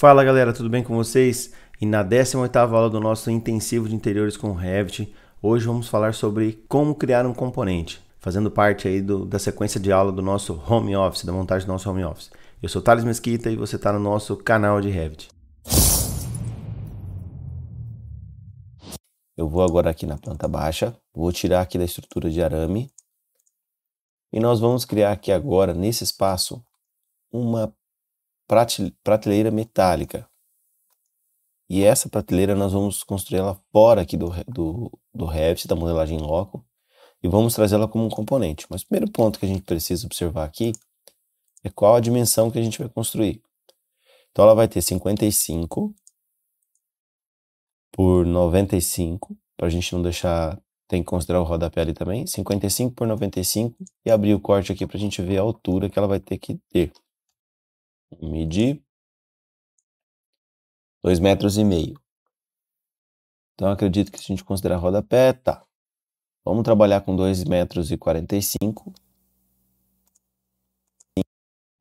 Fala galera, tudo bem com vocês? E na 18ª aula do nosso intensivo de interiores com Revit, hoje vamos falar sobre como criar um componente, fazendo parte aí do, da sequência de aula do nosso home office, da montagem do nosso home office. Eu sou Thales Mesquita e você está no nosso canal de Revit. Eu vou agora aqui na planta baixa, vou tirar aqui da estrutura de arame e nós vamos criar aqui agora, nesse espaço, uma prateleira metálica. E essa prateleira nós vamos construir ela fora aqui do, do, do Revit, da modelagem loco e vamos trazê-la como um componente. Mas o primeiro ponto que a gente precisa observar aqui é qual a dimensão que a gente vai construir. Então ela vai ter 55 por 95, para a gente não deixar, tem que considerar o rodapé ali também, 55 por 95 e abrir o corte aqui para a gente ver a altura que ela vai ter que ter medir dois metros e meio. Então acredito que se a gente considerar rodapé, tá. Vamos trabalhar com 2 metros e 45.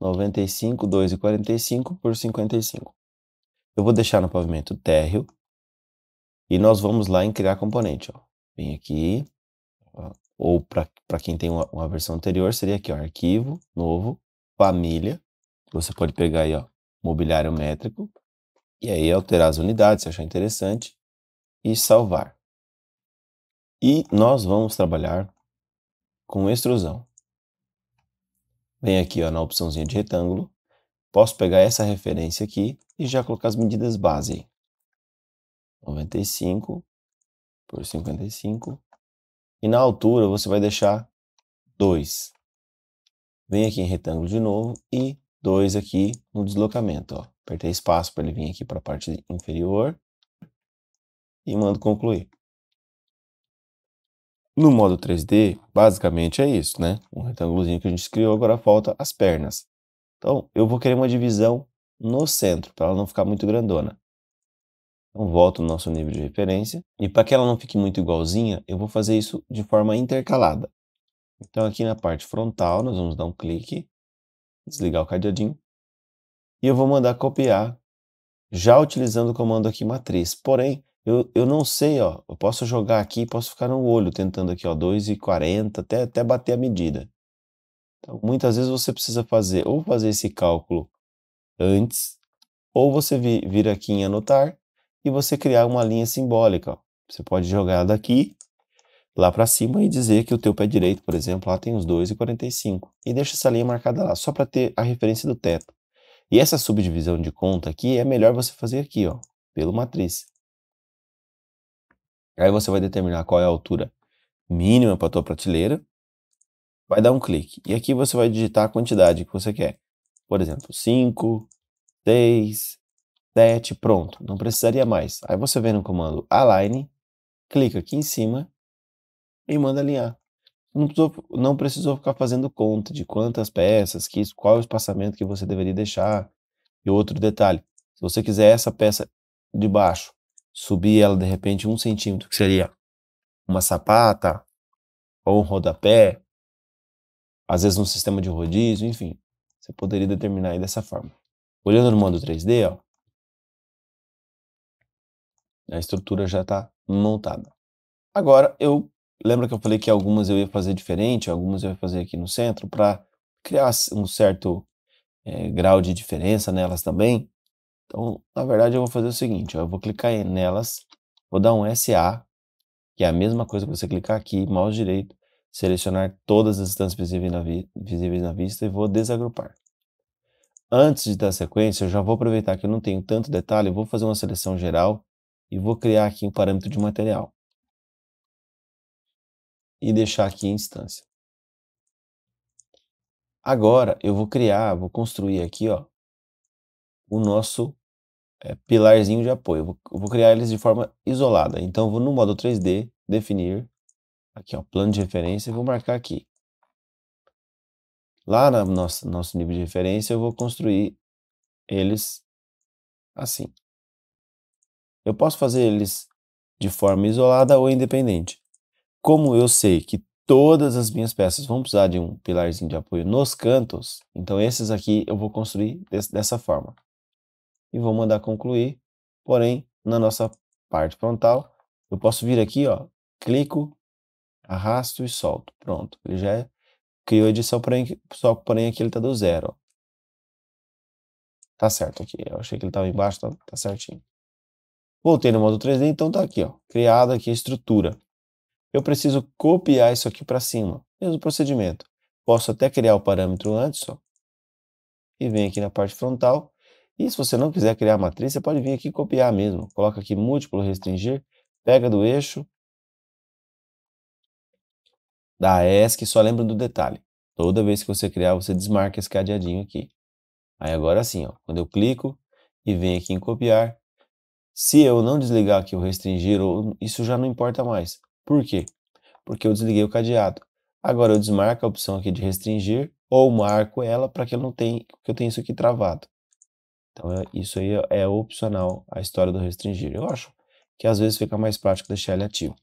95, noventa e cinco por 55. Eu vou deixar no pavimento térreo. E nós vamos lá em criar componente. Ó. Vem aqui. Ó. Ou para quem tem uma, uma versão anterior, seria aqui, ó, arquivo, novo, família. Você pode pegar aí, ó, mobiliário métrico, e aí alterar as unidades, se achar interessante, e salvar. E nós vamos trabalhar com extrusão. Vem aqui ó, na opçãozinha de retângulo, posso pegar essa referência aqui e já colocar as medidas base. 95 por 55. E na altura você vai deixar 2. Vem aqui em retângulo de novo e 2 aqui no deslocamento. Ó. Apertei espaço para ele vir aqui para a parte inferior e mando concluir. No modo 3D, basicamente é isso, né? Um retângulozinho que a gente criou, agora falta as pernas. Então, eu vou querer uma divisão no centro, para ela não ficar muito grandona. Então, volto no nosso nível de referência. E para que ela não fique muito igualzinha, eu vou fazer isso de forma intercalada. Então, aqui na parte frontal, nós vamos dar um clique desligar o cadeadinho, e eu vou mandar copiar já utilizando o comando aqui matriz. Porém, eu, eu não sei, ó, eu posso jogar aqui, posso ficar no olho tentando aqui, ó, 2,40 até, até bater a medida. Então, muitas vezes você precisa fazer ou fazer esse cálculo antes, ou você vir, vir aqui em anotar e você criar uma linha simbólica. Ó. Você pode jogar daqui lá para cima e dizer que o teu pé direito, por exemplo, lá tem os 2,45 e deixa essa linha marcada lá, só para ter a referência do teto. E essa subdivisão de conta aqui é melhor você fazer aqui, ó, pelo matriz. Aí você vai determinar qual é a altura mínima para a tua prateleira, vai dar um clique e aqui você vai digitar a quantidade que você quer. Por exemplo, 5, 6, 7, pronto, não precisaria mais. Aí você vem no comando align, clica aqui em cima e manda alinhar. Não precisou, não precisou ficar fazendo conta de quantas peças, que, qual é o espaçamento que você deveria deixar. E outro detalhe, se você quiser essa peça de baixo, subir ela de repente um centímetro, que seria uma sapata ou um rodapé, às vezes um sistema de rodízio, enfim, você poderia determinar aí dessa forma. Olhando no modo 3D, ó, a estrutura já está montada. Agora eu lembra que eu falei que algumas eu ia fazer diferente, algumas eu ia fazer aqui no centro, para criar um certo é, grau de diferença nelas também? Então, na verdade, eu vou fazer o seguinte: ó, eu vou clicar nelas, vou dar um SA, que é a mesma coisa que você clicar aqui, mouse direito, selecionar todas as instâncias visíveis na, vi visíveis na vista e vou desagrupar. Antes de dar sequência, eu já vou aproveitar que eu não tenho tanto detalhe, vou fazer uma seleção geral e vou criar aqui um parâmetro de material e deixar aqui em instância. Agora eu vou criar, vou construir aqui ó, o nosso é, pilarzinho de apoio. Eu vou, criar eles de forma isolada. Então eu vou no modo 3D, definir, aqui ó, plano de referência, e vou marcar aqui. Lá no nosso, nosso nível de referência eu vou construir eles assim. Eu posso fazer eles de forma isolada ou independente. Como eu sei que todas as minhas peças vão precisar de um pilarzinho de apoio nos cantos, então esses aqui eu vou construir dessa forma. E vou mandar concluir, porém, na nossa parte frontal, eu posso vir aqui, ó, clico, arrasto e solto. Pronto, ele já criou a edição, porém, só porém aqui ele está do zero. Tá certo aqui, eu achei que ele estava embaixo, tá, tá certinho. Voltei no modo 3D, então tá aqui, ó, criada aqui a estrutura eu preciso copiar isso aqui para cima. Mesmo procedimento. Posso até criar o parâmetro antes, ó, e vem aqui na parte frontal. E se você não quiser criar a matriz, você pode vir aqui e copiar mesmo. Coloca aqui múltiplo restringir, pega do eixo da ESC, só lembra do detalhe. Toda vez que você criar, você desmarca esse cadeadinho aqui. Aí agora sim, ó, quando eu clico e venho aqui em copiar, se eu não desligar aqui o restringir, isso já não importa mais. Por quê? Porque eu desliguei o cadeado. Agora eu desmarco a opção aqui de restringir ou marco ela para que eu não tenha, que eu tenha isso aqui travado. Então é, isso aí é, é opcional a história do restringir. Eu acho que às vezes fica mais prático deixar ele ativo.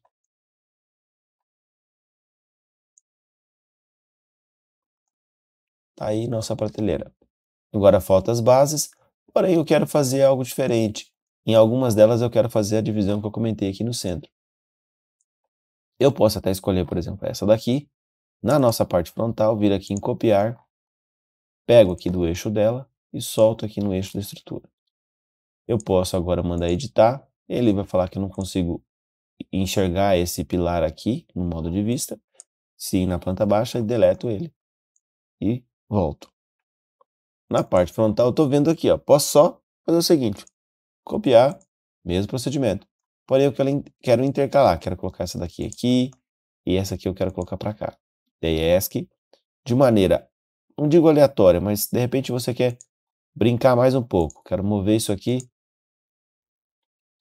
Tá aí nossa prateleira. Agora falta as bases, porém eu quero fazer algo diferente. Em algumas delas eu quero fazer a divisão que eu comentei aqui no centro. Eu posso até escolher, por exemplo, essa daqui. Na nossa parte frontal, vir aqui em copiar, pego aqui do eixo dela e solto aqui no eixo da estrutura. Eu posso agora mandar editar, ele vai falar que eu não consigo enxergar esse pilar aqui no modo de vista. Sim, na planta baixa, deleto ele e volto. Na parte frontal, estou vendo aqui, ó, posso só fazer o seguinte, copiar, mesmo procedimento. Porém, eu quero intercalar, quero colocar essa daqui aqui e essa aqui eu quero colocar para cá. Daí ESC, de maneira, não digo aleatória, mas de repente você quer brincar mais um pouco. Quero mover isso aqui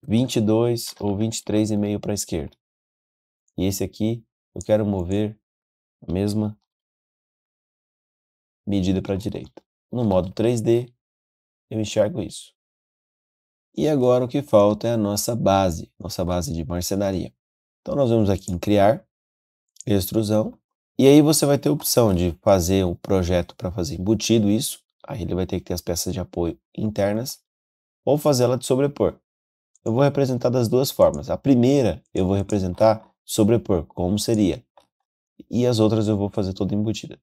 22 ou 23,5 para a esquerda. E esse aqui eu quero mover a mesma medida para a direita. No modo 3D, eu enxergo isso. E agora o que falta é a nossa base, nossa base de marcenaria. Então nós vamos aqui em criar, extrusão, e aí você vai ter a opção de fazer um projeto para fazer embutido isso, aí ele vai ter que ter as peças de apoio internas, ou fazer ela de sobrepor. Eu vou representar das duas formas. A primeira eu vou representar sobrepor, como seria. E as outras eu vou fazer toda embutida.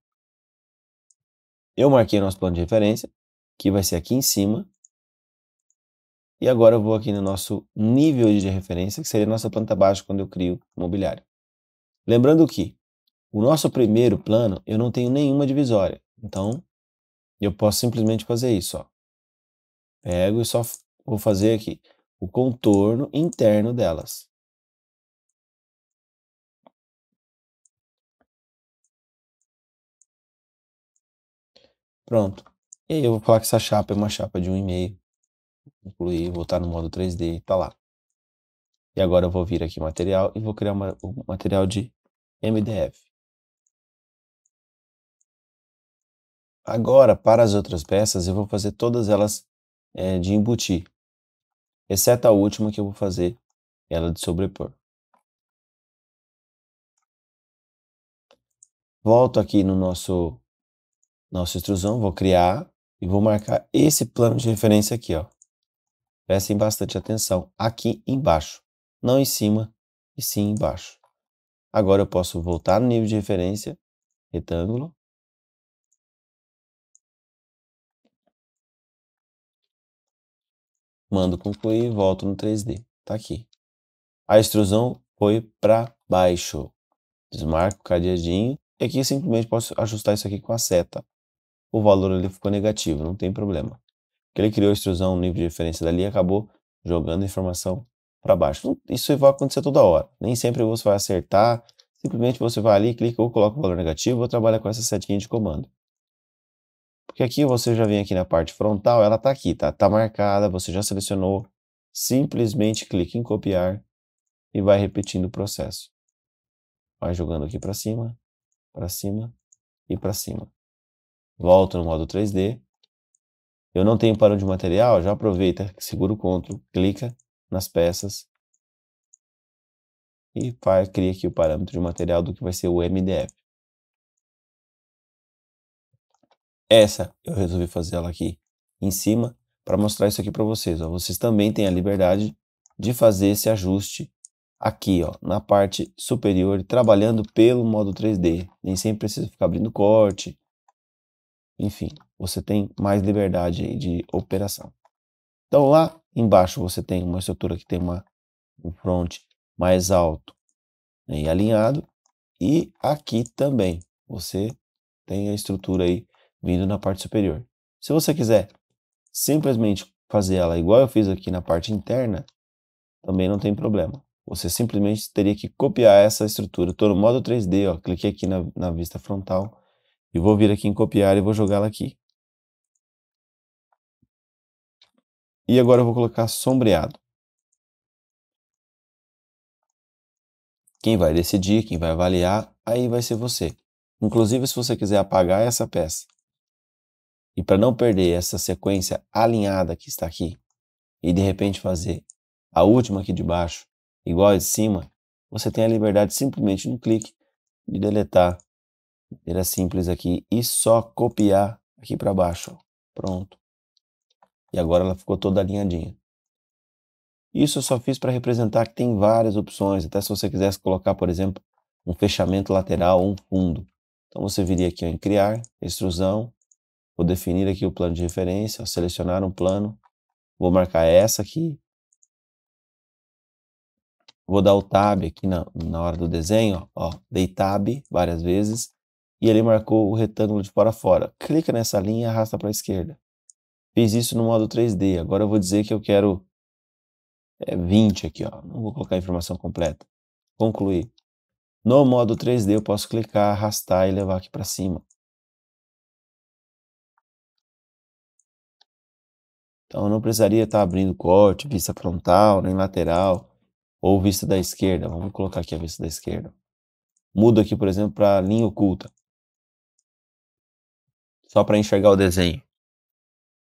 Eu marquei nosso plano de referência, que vai ser aqui em cima, e agora eu vou aqui no nosso nível de referência, que seria a nossa planta baixa quando eu crio mobiliário. Lembrando que o nosso primeiro plano, eu não tenho nenhuma divisória. Então, eu posso simplesmente fazer isso. Ó. Pego e só vou fazer aqui o contorno interno delas. Pronto. E aí eu vou falar que essa chapa é uma chapa de 1,5 incluir, voltar no modo 3D, tá lá. E agora eu vou vir aqui material e vou criar uma, um material de MDF. Agora, para as outras peças, eu vou fazer todas elas é, de embutir, exceto a última que eu vou fazer ela de sobrepor. Volto aqui no nosso nosso extrusão, vou criar e vou marcar esse plano de referência aqui, ó. Prestem bastante atenção aqui embaixo, não em cima e sim embaixo. Agora eu posso voltar no nível de referência, retângulo. Mando concluir, e volto no 3D. Está aqui. A extrusão foi para baixo. Desmarco o cadeadinho. E aqui simplesmente posso ajustar isso aqui com a seta. O valor ele ficou negativo, não tem problema que ele criou a extrusão, o nível de referência dali, acabou jogando a informação para baixo. Então, isso vai acontecer toda hora. Nem sempre você vai acertar. Simplesmente você vai ali, clica ou coloca o valor negativo ou trabalha com essa setinha de comando. Porque aqui você já vem aqui na parte frontal, ela está aqui, tá, tá marcada, você já selecionou. Simplesmente clica em copiar e vai repetindo o processo. Vai jogando aqui para cima, para cima e para cima. Volta no modo 3D eu não tenho parâmetro de material, já aproveita, segura o CTRL, clica nas peças e faz, cria aqui o parâmetro de material do que vai ser o MDF. Essa eu resolvi fazer ela aqui em cima para mostrar isso aqui para vocês. Ó. Vocês também têm a liberdade de fazer esse ajuste aqui ó, na parte superior, trabalhando pelo modo 3D. Nem sempre precisa ficar abrindo corte, enfim você tem mais liberdade de operação. Então lá embaixo você tem uma estrutura que tem uma, um front mais alto né, e alinhado. E aqui também você tem a estrutura aí vindo na parte superior. Se você quiser simplesmente fazer ela igual eu fiz aqui na parte interna, também não tem problema. Você simplesmente teria que copiar essa estrutura. Estou no modo 3D, ó, cliquei aqui na, na vista frontal e vou vir aqui em copiar e vou jogá-la aqui. E agora eu vou colocar sombreado. Quem vai decidir, quem vai avaliar, aí vai ser você. Inclusive, se você quiser apagar essa peça e para não perder essa sequência alinhada que está aqui, e de repente fazer a última aqui de baixo igual a de cima, você tem a liberdade simplesmente no clique de deletar. Era simples aqui e só copiar aqui para baixo. Pronto. E agora ela ficou toda alinhadinha. Isso eu só fiz para representar que tem várias opções, até se você quisesse colocar, por exemplo, um fechamento lateral ou um fundo. Então você viria aqui em criar, extrusão, vou definir aqui o plano de referência, selecionar um plano, vou marcar essa aqui, vou dar o tab aqui na, na hora do desenho, ó, dei tab várias vezes, e ele marcou o retângulo de fora a fora. Clica nessa linha e arrasta para a esquerda. Fiz isso no modo 3D. Agora eu vou dizer que eu quero é, 20 aqui, ó. Não vou colocar a informação completa. Concluir. No modo 3D eu posso clicar, arrastar e levar aqui para cima. Então eu não precisaria estar tá abrindo corte, vista frontal, nem lateral, ou vista da esquerda. Vamos colocar aqui a vista da esquerda. Mudo aqui, por exemplo, para linha oculta. Só para enxergar o desenho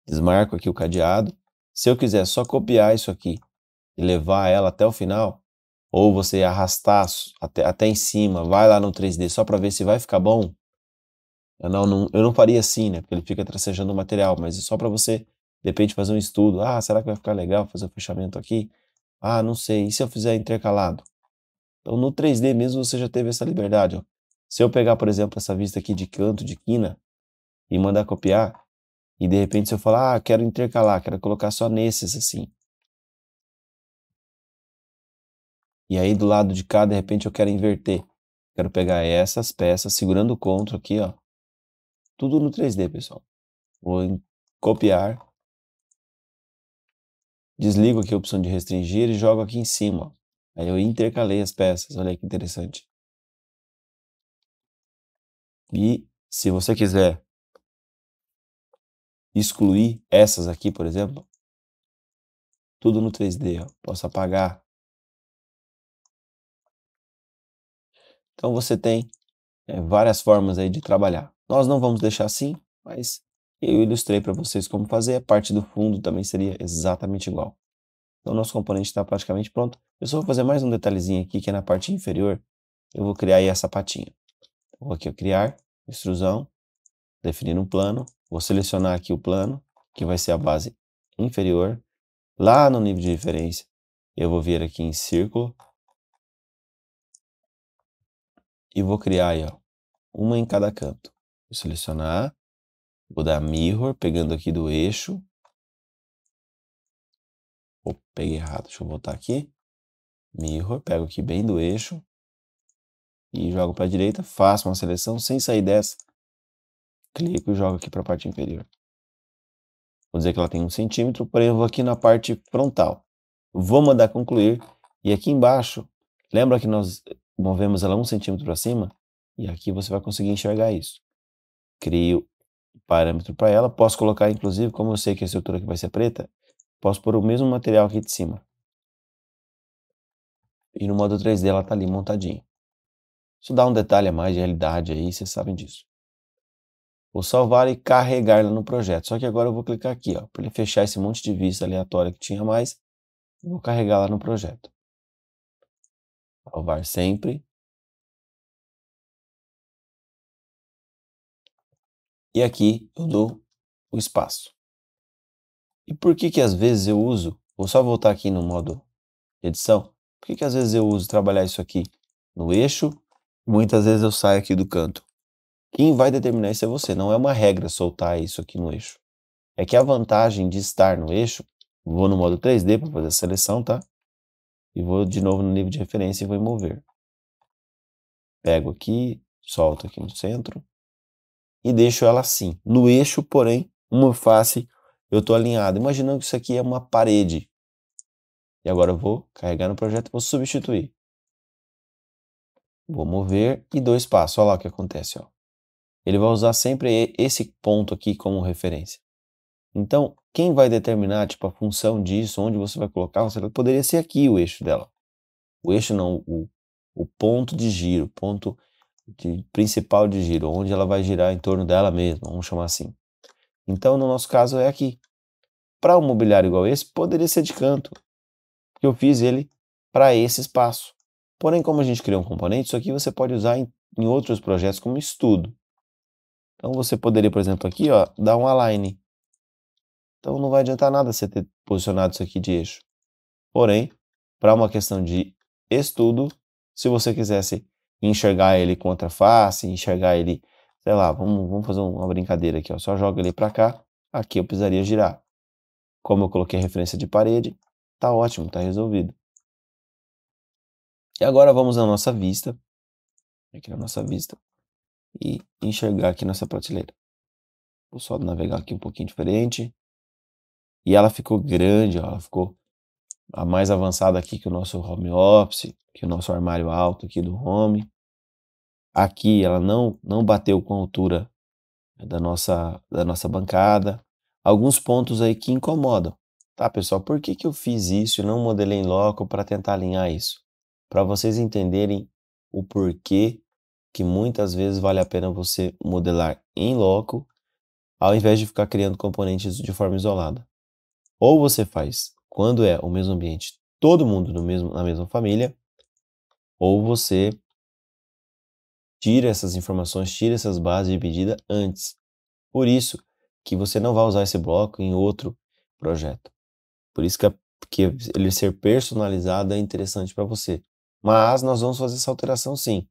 desmarco aqui o cadeado. Se eu quiser só copiar isso aqui e levar ela até o final, ou você arrastar até, até em cima, vai lá no 3D só para ver se vai ficar bom. Eu não, não, eu não faria assim, né? Porque ele fica tracejando o material, mas é só para você, de repente, fazer um estudo. Ah, será que vai ficar legal fazer o fechamento aqui? Ah, não sei. E se eu fizer intercalado? Então, no 3D mesmo, você já teve essa liberdade. Ó. Se eu pegar, por exemplo, essa vista aqui de canto, de quina, e mandar copiar, e de repente, se eu falar, ah, quero intercalar, quero colocar só nesses, assim. E aí, do lado de cá, de repente, eu quero inverter. Quero pegar essas peças, segurando o CTRL aqui, ó. Tudo no 3D, pessoal. Vou copiar. Desligo aqui a opção de restringir e jogo aqui em cima, ó. Aí eu intercalei as peças, olha que interessante. E se você quiser excluir essas aqui, por exemplo. Tudo no 3D, ó. posso apagar. Então você tem é, várias formas aí de trabalhar. Nós não vamos deixar assim, mas eu ilustrei para vocês como fazer. A parte do fundo também seria exatamente igual. Então nosso componente está praticamente pronto. Eu só vou fazer mais um detalhezinho aqui, que é na parte inferior. Eu vou criar aí a sapatinha. Vou aqui, ó, criar, extrusão, definir um plano, vou selecionar aqui o plano, que vai ser a base inferior. Lá no nível de referência, eu vou vir aqui em círculo e vou criar aí, ó, uma em cada canto. Vou selecionar, vou dar mirror, pegando aqui do eixo. Opa, peguei errado, deixa eu voltar aqui. Mirror, pego aqui bem do eixo e jogo para a direita, faço uma seleção sem sair dessa clico e jogo aqui para a parte inferior. Vou dizer que ela tem um centímetro, porém eu vou aqui na parte frontal. Vou mandar concluir e aqui embaixo, lembra que nós movemos ela um centímetro para cima? E aqui você vai conseguir enxergar isso. Crio parâmetro para ela, posso colocar inclusive, como eu sei que a estrutura aqui vai ser preta, posso pôr o mesmo material aqui de cima. E no modo 3D ela está ali montadinha. Isso dá um detalhe a mais de realidade aí, vocês sabem disso. Vou salvar e carregar lá no projeto. Só que agora eu vou clicar aqui, ó, para ele fechar esse monte de vista aleatória que tinha mais. Vou carregar lá no projeto. Salvar sempre. E aqui eu dou o espaço. E por que que às vezes eu uso, vou só voltar aqui no modo edição, por que que às vezes eu uso trabalhar isso aqui no eixo, muitas vezes eu saio aqui do canto. Quem vai determinar isso é você. Não é uma regra soltar isso aqui no eixo. É que a vantagem de estar no eixo, vou no modo 3D para fazer a seleção, tá? E vou de novo no nível de referência e vou em mover. Pego aqui, solto aqui no centro e deixo ela assim. No eixo, porém, uma face eu estou alinhado. Imaginando que isso aqui é uma parede. E agora eu vou carregar no projeto e vou substituir. Vou mover e dois passos. Olha lá o que acontece. Ó. Ele vai usar sempre esse ponto aqui como referência. Então, quem vai determinar tipo, a função disso, onde você vai colocar, você poderia ser aqui o eixo dela. O eixo não, o, o ponto de giro, ponto de, principal de giro, onde ela vai girar em torno dela mesma, vamos chamar assim. Então, no nosso caso, é aqui. Para um mobiliário igual esse, poderia ser de canto, eu fiz ele para esse espaço. Porém, como a gente criou um componente, isso aqui você pode usar em, em outros projetos como estudo. Então você poderia, por exemplo, aqui, ó, dar um align. Então não vai adiantar nada você ter posicionado isso aqui de eixo. Porém, para uma questão de estudo, se você quisesse enxergar ele contra face, enxergar ele, sei lá, vamos, vamos fazer uma brincadeira aqui, ó, só joga ele para cá, aqui eu precisaria girar. Como eu coloquei referência de parede, tá ótimo, tá resolvido. E agora vamos na nossa vista. Aqui na nossa vista e enxergar aqui nessa prateleira. Vou só navegar aqui um pouquinho diferente. E ela ficou grande, ó, ela ficou a mais avançada aqui que o nosso home office, que o nosso armário alto aqui do home. Aqui ela não, não bateu com a altura da nossa, da nossa bancada. Alguns pontos aí que incomodam. Tá, pessoal, por que, que eu fiz isso e não modelei em loco para tentar alinhar isso? Para vocês entenderem o porquê que muitas vezes vale a pena você modelar em loco, ao invés de ficar criando componentes de forma isolada. Ou você faz quando é o mesmo ambiente, todo mundo no mesmo, na mesma família, ou você tira essas informações, tira essas bases de medida antes. Por isso que você não vai usar esse bloco em outro projeto. Por isso que, a, que ele ser personalizado é interessante para você. Mas nós vamos fazer essa alteração sim.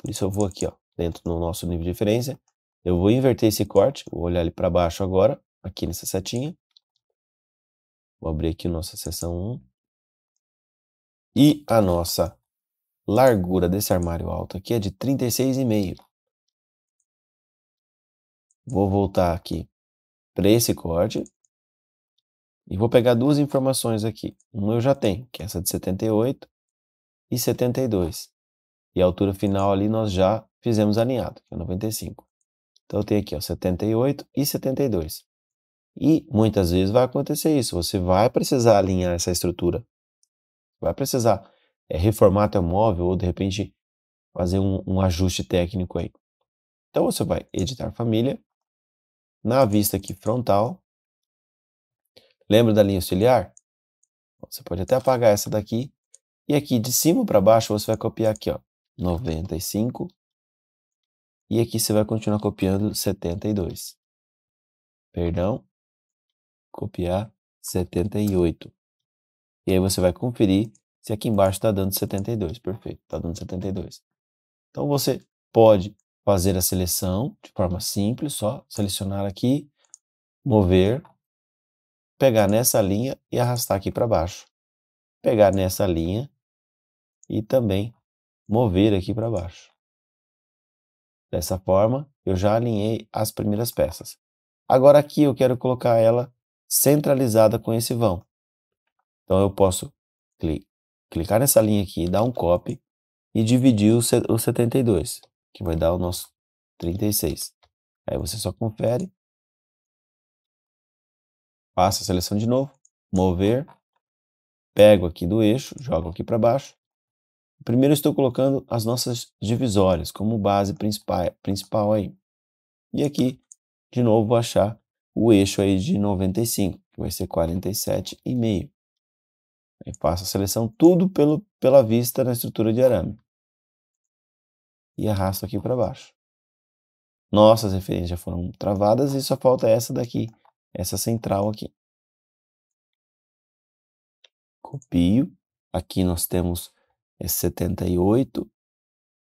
Por isso eu vou aqui, ó, dentro do nosso nível de referência. Eu vou inverter esse corte, vou olhar ele para baixo agora, aqui nessa setinha. Vou abrir aqui nossa seção 1. E a nossa largura desse armário alto aqui é de 36,5. Vou voltar aqui para esse corte. E vou pegar duas informações aqui. Uma eu já tenho, que é essa de 78 e 72. E a altura final ali nós já fizemos alinhado, que é 95. Então eu tenho aqui ó, 78 e 72. E muitas vezes vai acontecer isso. Você vai precisar alinhar essa estrutura. Vai precisar é, reformar teu móvel ou de repente fazer um, um ajuste técnico aí. Então você vai editar família. Na vista aqui frontal. Lembra da linha auxiliar? Você pode até apagar essa daqui. E aqui de cima para baixo você vai copiar aqui, ó, 95. E aqui você vai continuar copiando 72. Perdão. Copiar 78. E aí você vai conferir se aqui embaixo está dando 72. Perfeito, está dando 72. Então você pode fazer a seleção de forma simples, só selecionar aqui, mover, pegar nessa linha e arrastar aqui para baixo. Pegar nessa linha e também mover aqui para baixo. Dessa forma, eu já alinhei as primeiras peças. Agora aqui eu quero colocar ela centralizada com esse vão. Então eu posso cli clicar nessa linha aqui, dar um copy e dividir o, o 72, que vai dar o nosso 36. Aí você só confere, passa a seleção de novo, mover, pego aqui do eixo, jogo aqui para baixo Primeiro, estou colocando as nossas divisórias como base principal, principal aí. E aqui, de novo, vou achar o eixo aí de 95, que vai ser 47,5. Aí faço a seleção tudo pelo, pela vista na estrutura de arame. E arrasto aqui para baixo. Nossas referências já foram travadas e só falta essa daqui, essa central aqui. Copio. Aqui nós temos é 78.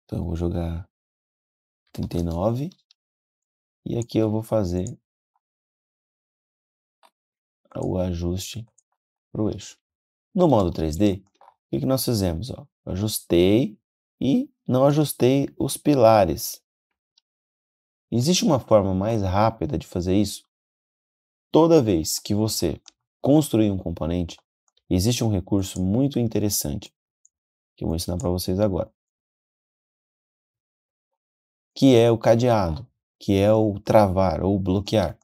Então eu vou jogar 39. E aqui eu vou fazer o ajuste para o eixo. No modo 3D, o que, nós fizemos? ajustei e não ajustei os pilares. Existe uma forma mais rápida de fazer isso? Toda vez que você construir um componente, existe um recurso muito interessante que eu vou ensinar para vocês agora. Que é o cadeado, que é o travar ou bloquear.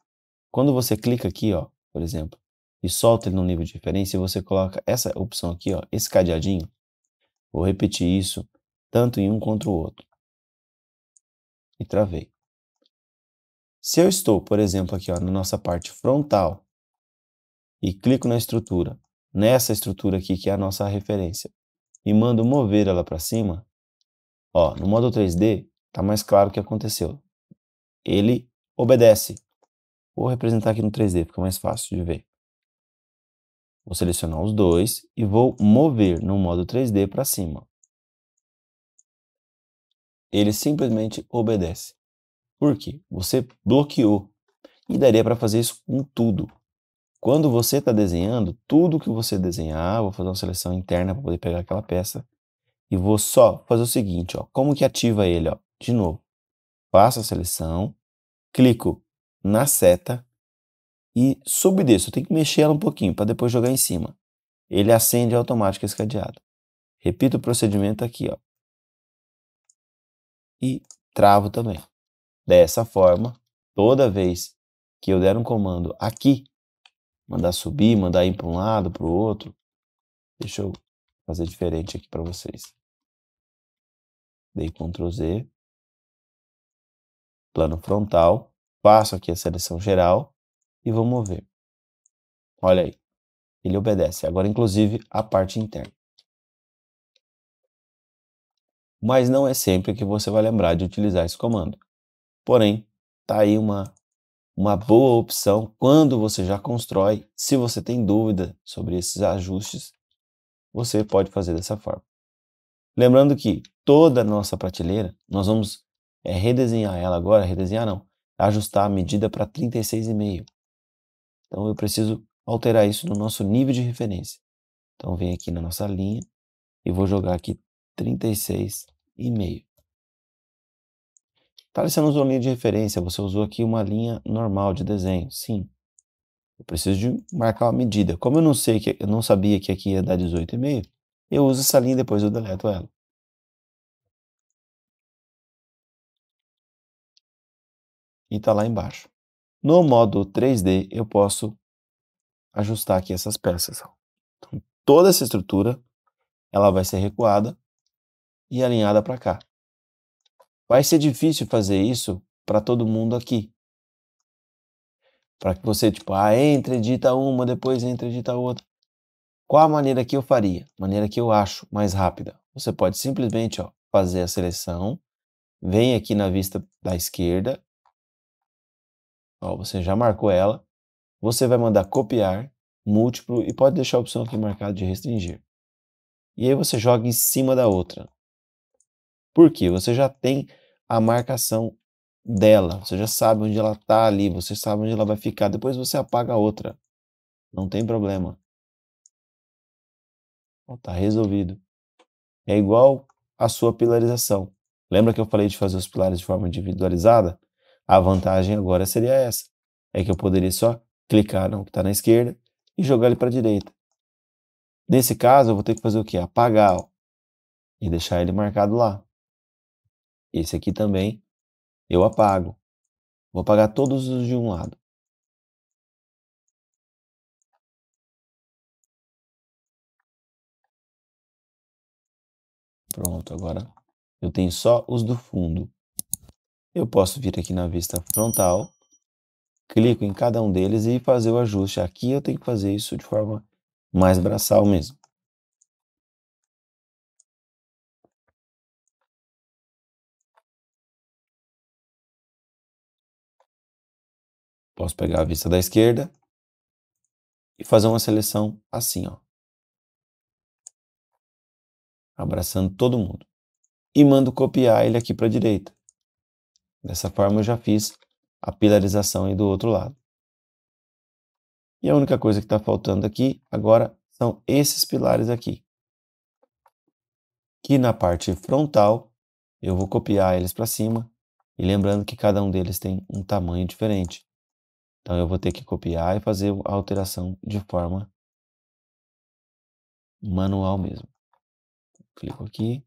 Quando você clica aqui, ó, por exemplo, e solta ele num nível de referência, você coloca essa opção aqui, ó, esse cadeadinho. Vou repetir isso tanto em um contra o outro. E travei. Se eu estou, por exemplo, aqui ó, na nossa parte frontal e clico na estrutura, nessa estrutura aqui que é a nossa referência, e mando mover ela para cima, ó, no modo 3D tá mais claro o que aconteceu. Ele obedece. Vou representar aqui no 3D, fica mais fácil de ver. Vou selecionar os dois e vou mover no modo 3D para cima. Ele simplesmente obedece. Por quê? Você bloqueou. E daria para fazer isso com tudo. Quando você está desenhando, tudo que você desenhar, vou fazer uma seleção interna para poder pegar aquela peça. E vou só fazer o seguinte, ó, como que ativa ele? Ó? De novo, faço a seleção, clico na seta e subdesço. Eu tenho que mexer ela um pouquinho para depois jogar em cima. Ele acende automático esse cadeado. Repito o procedimento aqui, ó. E travo também. Dessa forma, toda vez que eu der um comando aqui, Mandar subir, mandar ir para um lado, para o outro. Deixa eu fazer diferente aqui para vocês. Dei Ctrl Z. Plano frontal. Passo aqui a seleção geral e vou mover. Olha aí. Ele obedece. Agora, inclusive, a parte interna. Mas não é sempre que você vai lembrar de utilizar esse comando. Porém, tá aí uma uma boa opção quando você já constrói. Se você tem dúvida sobre esses ajustes, você pode fazer dessa forma. Lembrando que toda a nossa prateleira, nós vamos é, redesenhar ela agora, redesenhar não, ajustar a medida para 36,5. Então eu preciso alterar isso no nosso nível de referência. Então vem aqui na nossa linha e vou jogar aqui 36,5. Tá, você não usou linha de referência, você usou aqui uma linha normal de desenho. Sim. Eu preciso de marcar uma medida. Como eu não sei que eu não sabia que aqui ia dar 18,5, eu uso essa linha e depois eu deleto ela. E tá lá embaixo. No modo 3D, eu posso ajustar aqui essas peças. Então, toda essa estrutura ela vai ser recuada e alinhada para cá. Vai ser difícil fazer isso para todo mundo aqui. Para que você, tipo, ah, entre edita uma, depois entre edita outra. Qual a maneira que eu faria? Maneira que eu acho mais rápida. Você pode simplesmente ó, fazer a seleção, vem aqui na vista da esquerda, ó, você já marcou ela, você vai mandar copiar, múltiplo, e pode deixar a opção aqui marcada de restringir. E aí você joga em cima da outra. Porque você já tem a marcação dela, você já sabe onde ela está ali, você sabe onde ela vai ficar, depois você apaga a outra. Não tem problema. Está resolvido. É igual a sua pilarização. Lembra que eu falei de fazer os pilares de forma individualizada? A vantagem agora seria essa. É que eu poderia só clicar no que está na esquerda e jogar ele para a direita. Nesse caso, eu vou ter que fazer o quê? Apagar ó, e deixar ele marcado lá esse aqui também eu apago. Vou apagar todos os de um lado. Pronto, agora eu tenho só os do fundo. Eu posso vir aqui na vista frontal, clico em cada um deles e fazer o ajuste. Aqui eu tenho que fazer isso de forma mais braçal mesmo. Posso pegar a vista da esquerda e fazer uma seleção assim, ó. Abraçando todo mundo. E mando copiar ele aqui para a direita. Dessa forma eu já fiz a pilarização aí do outro lado. E a única coisa que está faltando aqui agora são esses pilares aqui. Que na parte frontal eu vou copiar eles para cima. E lembrando que cada um deles tem um tamanho diferente. Então eu vou ter que copiar e fazer a alteração de forma manual mesmo. Clico aqui,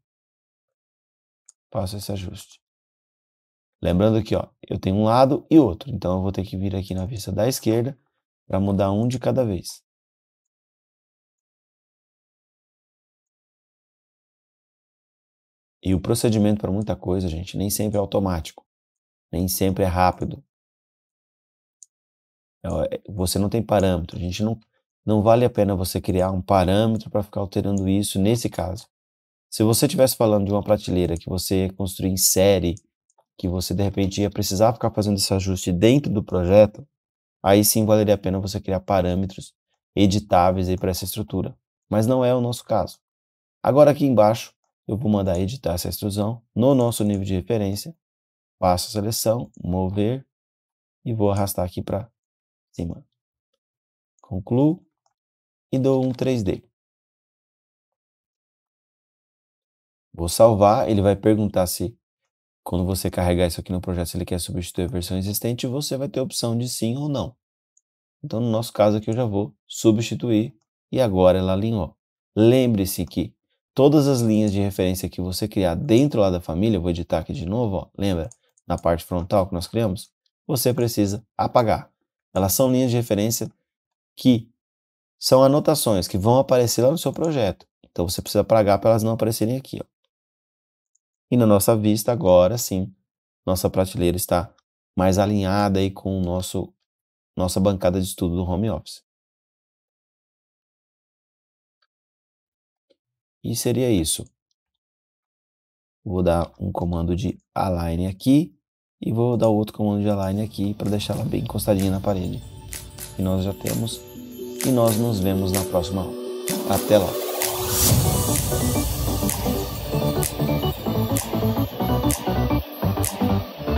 faço esse ajuste. Lembrando que ó, eu tenho um lado e outro, então eu vou ter que vir aqui na vista da esquerda para mudar um de cada vez. E o procedimento para muita coisa, gente, nem sempre é automático, nem sempre é rápido. É, é, você não tem parâmetro. A gente não, não vale a pena você criar um parâmetro para ficar alterando isso nesse caso. Se você estivesse falando de uma prateleira que você construir em série, que você de repente ia precisar ficar fazendo esse ajuste dentro do projeto, aí sim valeria a pena você criar parâmetros editáveis aí para essa estrutura. Mas não é o nosso caso. Agora aqui embaixo eu vou mandar editar essa extrusão no nosso nível de referência, faço a seleção, mover e vou arrastar aqui para cima. Concluo e dou um 3D. Vou salvar, ele vai perguntar se quando você carregar isso aqui no projeto, se ele quer substituir a versão existente, você vai ter a opção de sim ou não. Então, no nosso caso aqui, eu já vou substituir e agora ela alinhou. Lembre-se que todas as linhas de referência que você criar dentro lá da família, vou editar aqui de novo, ó, lembra? Na parte frontal que nós criamos, você precisa apagar. Elas são linhas de referência que são anotações que vão aparecer lá no seu projeto. Então você precisa pagar para elas não aparecerem aqui. Ó. E na nossa vista, agora sim, nossa prateleira está mais alinhada aí com o nosso, nossa bancada de estudo do home office. E seria isso. Vou dar um comando de align aqui e vou dar o outro comando de align aqui para deixar ela bem encostadinha na parede. E nós já temos. E nós nos vemos na próxima aula. Até lá! Thank you.